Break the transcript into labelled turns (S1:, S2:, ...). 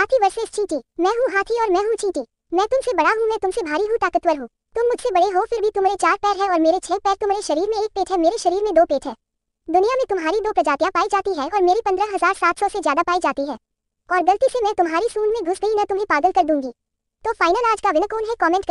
S1: हाथी वर्सेस चींटी मैं हूँ हाथी और मैं हूँ चींटी मैं तुमसे बड़ा हूँ मैं तुमसे भारी हूँ ताकतवर हूँ तुम मुझसे बड़े हो फिर भी तुम्हारे चार पैर है और मेरे छह पैर तुम्हारे शरीर में एक पेट है मेरे शरीर में दो पेट है दुनिया में तुम्हारी दो प्रजातियाँ पाई जाती है और मेरी पंद्रह हजार सात सौ से ज्यादा पाई जाती है और गलती से मैं तुम्हारी सून में घुस गई न तुम्हें पागल कर दूंगी तो फाइनल आज का विनर कौन है कॉमेंट